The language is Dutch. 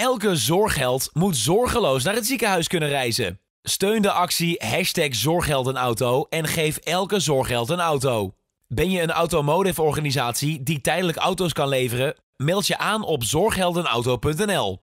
Elke zorgheld moet zorgeloos naar het ziekenhuis kunnen reizen. Steun de actie hashtag zorgheldenauto en geef elke zorgheld een auto. Ben je een automotive organisatie die tijdelijk auto's kan leveren? Meld je aan op zorgheldenauto.nl.